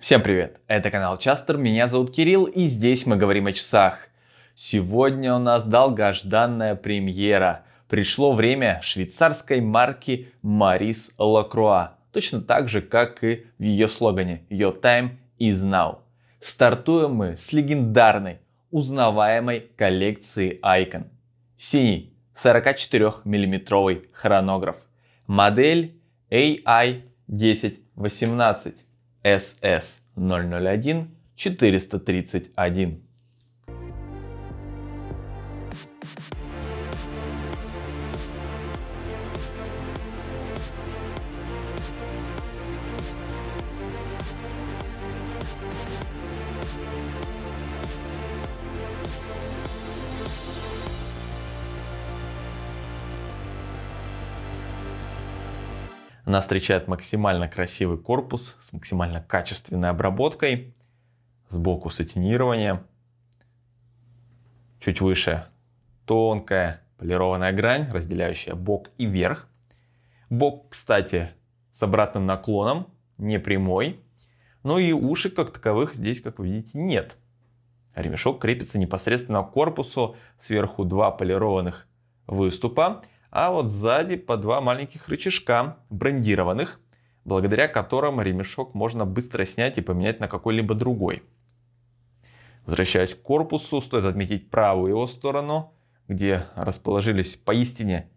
Всем привет! Это канал Частер, меня зовут Кирилл и здесь мы говорим о часах. Сегодня у нас долгожданная премьера. Пришло время швейцарской марки Maris Lacroix, точно так же, как и в ее слогане «Your time is now». Стартуем мы с легендарной, узнаваемой коллекции Icon. Синий 44 миллиметровый хронограф. Модель AI1018 SS001 431. Нас встречает максимально красивый корпус с максимально качественной обработкой. Сбоку сатинирование. Чуть выше тонкая полированная грань, разделяющая бок и верх. Бок, кстати, с обратным наклоном, не прямой. Ну и уши как таковых здесь, как вы видите, нет. Ремешок крепится непосредственно к корпусу. Сверху два полированных выступа а вот сзади по два маленьких рычажка, брендированных, благодаря которым ремешок можно быстро снять и поменять на какой-либо другой. Возвращаясь к корпусу, стоит отметить правую его сторону, где расположились поистине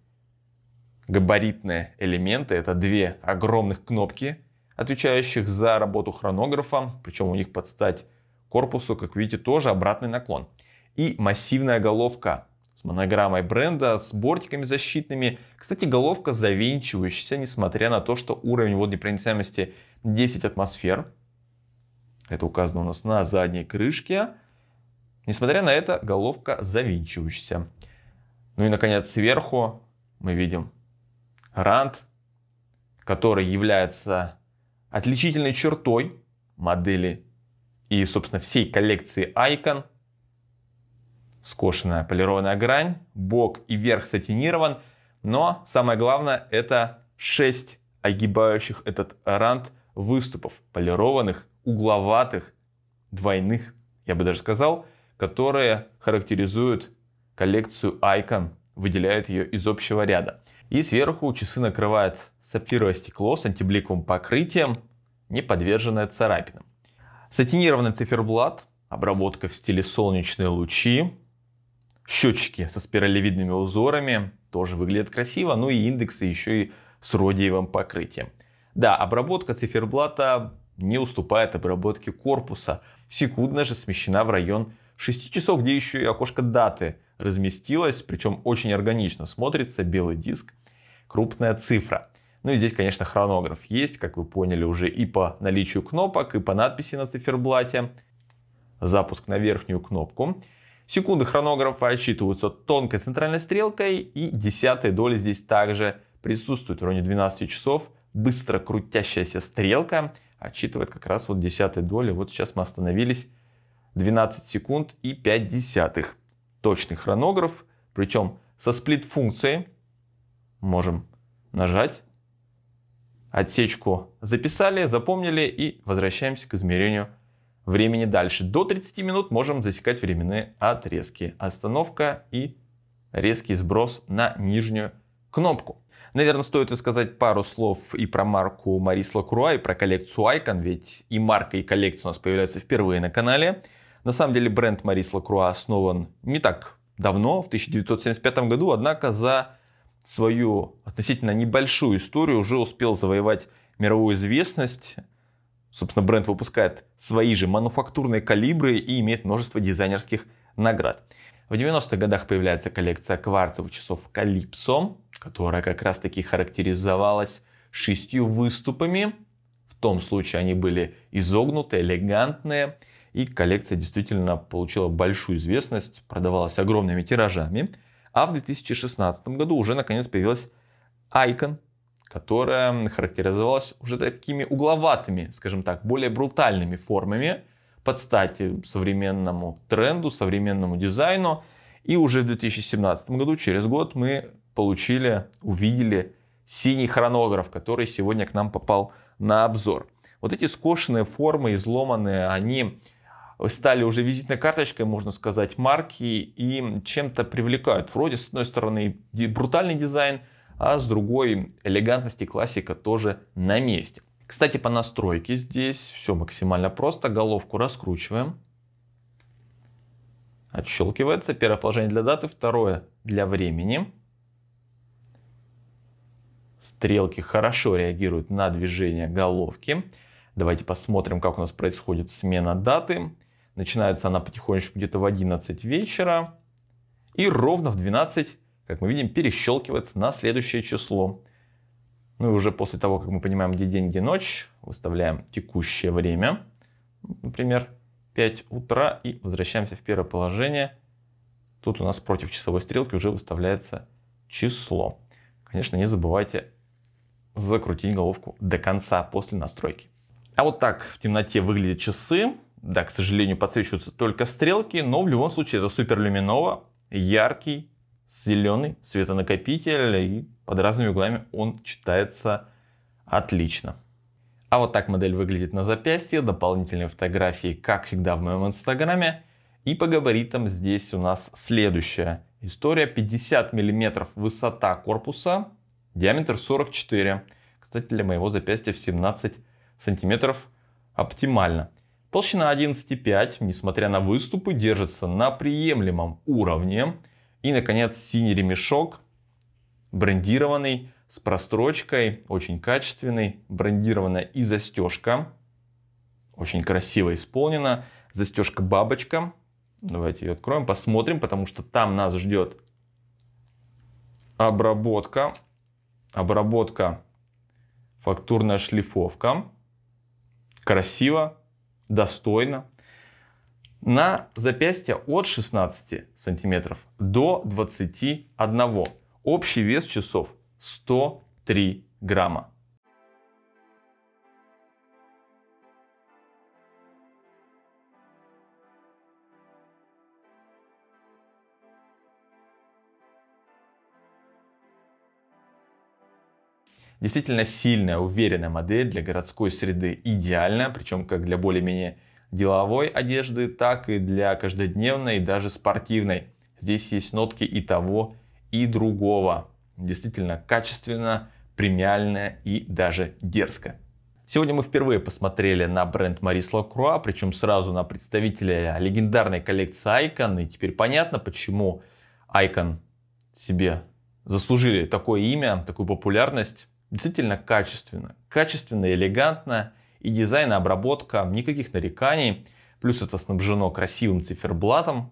габаритные элементы. Это две огромных кнопки, отвечающих за работу хронографа, причем у них под стать корпусу, как видите, тоже обратный наклон. И массивная головка, монограммой бренда, с бортиками защитными. Кстати, головка завинчивающаяся, несмотря на то, что уровень водонепроницаемости 10 атмосфер. Это указано у нас на задней крышке. Несмотря на это, головка завинчивающаяся. Ну и, наконец, сверху мы видим рант, который является отличительной чертой модели и, собственно, всей коллекции Icon – скошенная полированная грань, бок и верх сатинирован, но самое главное это 6 огибающих этот рант выступов, полированных, угловатых, двойных, я бы даже сказал, которые характеризуют коллекцию Icon, выделяют ее из общего ряда. И сверху часы накрывает сапфировое стекло с антибликовым покрытием, не подверженное царапинам. Сатинированный циферблат, обработка в стиле солнечные лучи, Счетчики со спиралевидными узорами тоже выглядят красиво, ну и индексы еще и с родиевым покрытием. Да, обработка циферблата не уступает обработке корпуса. Секундно же смещена в район 6 часов, где еще и окошко даты разместилось, причем очень органично смотрится белый диск, крупная цифра. Ну и здесь, конечно, хронограф есть, как вы поняли уже и по наличию кнопок, и по надписи на циферблате. Запуск на верхнюю кнопку. Секунды хронографа отсчитываются тонкой центральной стрелкой и десятая доля здесь также присутствует. В районе 12 часов быстро крутящаяся стрелка отсчитывает как раз вот десятая доли. Вот сейчас мы остановились 12 секунд и 5 десятых. Точный хронограф, причем со сплит-функцией можем нажать. Отсечку записали, запомнили и возвращаемся к измерению времени дальше. До 30 минут можем засекать временные отрезки. Остановка и резкий сброс на нижнюю кнопку. Наверное, стоит и сказать пару слов и про марку Марис Лакруа, и про коллекцию Icon, ведь и марка, и коллекция у нас появляются впервые на канале. На самом деле бренд Марис Лакруа основан не так давно, в 1975 году, однако за свою относительно небольшую историю уже успел завоевать мировую известность. Собственно, бренд выпускает свои же мануфактурные калибры и имеет множество дизайнерских наград. В 90-х годах появляется коллекция кварцевых часов Calypso, которая как раз таки характеризовалась шестью выступами. В том случае они были изогнуты, элегантные. И коллекция действительно получила большую известность, продавалась огромными тиражами. А в 2016 году уже наконец появилась Icon которая характеризовалась уже такими угловатыми, скажем так, более брутальными формами под стать современному тренду, современному дизайну. И уже в 2017 году, через год, мы получили, увидели синий хронограф, который сегодня к нам попал на обзор. Вот эти скошенные формы, изломанные, они стали уже визитной карточкой, можно сказать, марки и чем-то привлекают. Вроде, с одной стороны, брутальный дизайн – а с другой элегантности классика тоже на месте. Кстати, по настройке здесь все максимально просто. Головку раскручиваем. Отщелкивается. Первое положение для даты, второе для времени. Стрелки хорошо реагируют на движение головки. Давайте посмотрим, как у нас происходит смена даты. Начинается она потихонечку где-то в 11 вечера. И ровно в 12 как мы видим, перещелкивается на следующее число. Ну и уже после того, как мы понимаем, где день, где ночь, выставляем текущее время, например, 5 утра, и возвращаемся в первое положение. Тут у нас против часовой стрелки уже выставляется число. Конечно, не забывайте закрутить головку до конца после настройки. А вот так в темноте выглядят часы. Да, к сожалению, подсвечиваются только стрелки, но в любом случае это супер суперлюминова, яркий зеленый светонакопитель, и под разными углами он читается отлично. А вот так модель выглядит на запястье, дополнительные фотографии, как всегда в моем инстаграме. И по габаритам здесь у нас следующая история. 50 мм высота корпуса, диаметр 44 Кстати, для моего запястья в 17 сантиметров оптимально. Толщина 11,5, несмотря на выступы, держится на приемлемом уровне. И, наконец, синий ремешок, брендированный, с прострочкой, очень качественный, брендированная и застежка. Очень красиво исполнена. Застежка бабочка. Давайте ее откроем, посмотрим, потому что там нас ждет обработка. Обработка, фактурная шлифовка. Красиво, достойно, на запястье от 16 сантиметров до 21. Общий вес часов 103 грамма. Действительно сильная, уверенная модель для городской среды идеальна, причем как для более-менее деловой одежды, так и для каждодневной даже спортивной. Здесь есть нотки и того, и другого. Действительно качественно, премиально и даже дерзко. Сегодня мы впервые посмотрели на бренд Maurice Lacroix, причем сразу на представителя легендарной коллекции Icon. И теперь понятно, почему Icon себе заслужили такое имя, такую популярность. Действительно качественно. Качественно, элегантно и дизайн, и обработка, никаких нареканий. Плюс это снабжено красивым циферблатом,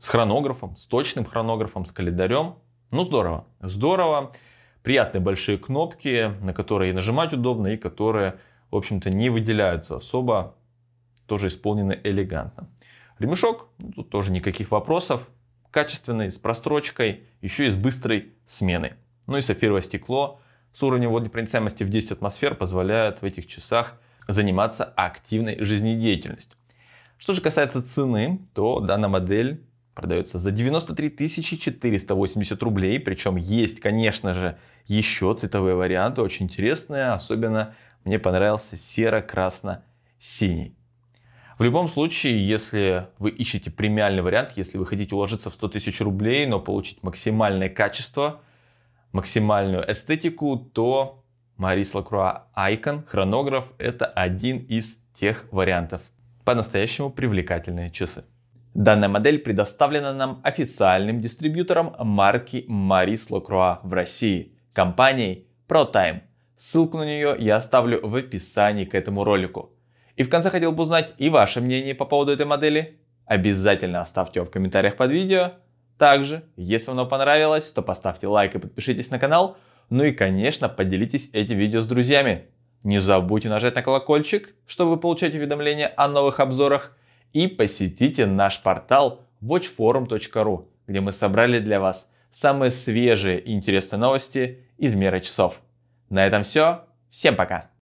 с хронографом, с точным хронографом, с календарем. Ну, здорово, здорово. Приятные большие кнопки, на которые нажимать удобно и которые, в общем-то, не выделяются особо. Тоже исполнены элегантно. Ремешок, ну, тут тоже никаких вопросов. Качественный, с прострочкой, еще и с быстрой сменой. Ну и сапфировое стекло с уровнем водонепроницаемости в 10 атмосфер позволяют в этих часах заниматься активной жизнедеятельностью. Что же касается цены, то данная модель продается за 93 480 рублей. Причем есть, конечно же, еще цветовые варианты, очень интересные. Особенно мне понравился серо-красно-синий. В любом случае, если вы ищете премиальный вариант, если вы хотите уложиться в 100 тысяч рублей, но получить максимальное качество, максимальную эстетику, то Марис Лакруа Icon хронограф это один из тех вариантов. По-настоящему привлекательные часы. Данная модель предоставлена нам официальным дистрибьютором марки Марис Лакруа в России, компанией ProTime. Ссылку на нее я оставлю в описании к этому ролику. И в конце хотел бы узнать и ваше мнение по поводу этой модели. Обязательно оставьте его в комментариях под видео. Также, если вам понравилось, то поставьте лайк и подпишитесь на канал. Ну и, конечно, поделитесь этим видео с друзьями. Не забудьте нажать на колокольчик, чтобы получать уведомления о новых обзорах. И посетите наш портал watchforum.ru, где мы собрали для вас самые свежие и интересные новости из мира часов. На этом все. Всем пока!